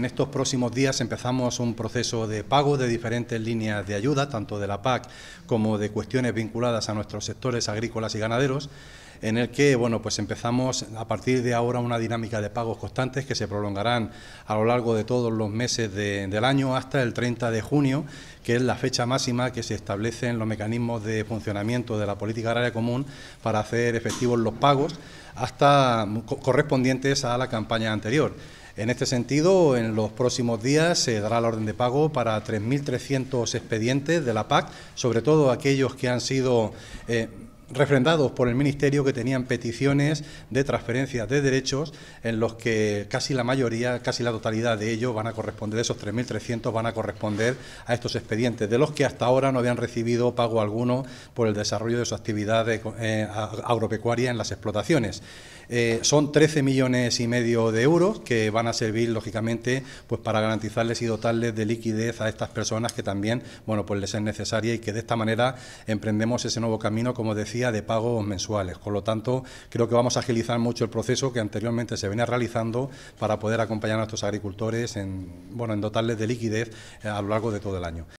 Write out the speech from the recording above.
En estos próximos días empezamos un proceso de pago de diferentes líneas de ayuda, tanto de la PAC como de cuestiones vinculadas a nuestros sectores agrícolas y ganaderos, en el que bueno, pues empezamos a partir de ahora una dinámica de pagos constantes que se prolongarán a lo largo de todos los meses del año hasta el 30 de junio, que es la fecha máxima que se establecen los mecanismos de funcionamiento de la política agraria común para hacer efectivos los pagos hasta correspondientes a la campaña anterior. En este sentido, en los próximos días se dará la orden de pago para 3.300 expedientes de la PAC, sobre todo aquellos que han sido eh, refrendados por el Ministerio que tenían peticiones de transferencia de derechos en los que casi la mayoría, casi la totalidad de ellos van a corresponder, esos 3.300 van a corresponder a estos expedientes, de los que hasta ahora no habían recibido pago alguno por el desarrollo de su actividad eh, agropecuaria en las explotaciones. Eh, son 13 millones y medio de euros que van a servir, lógicamente, pues para garantizarles y dotarles de liquidez a estas personas que también, bueno, pues les es necesaria y que de esta manera emprendemos ese nuevo camino, como decía, de pagos mensuales. Por lo tanto, creo que vamos a agilizar mucho el proceso que anteriormente se venía realizando para poder acompañar a nuestros agricultores en, bueno, en dotarles de liquidez eh, a lo largo de todo el año.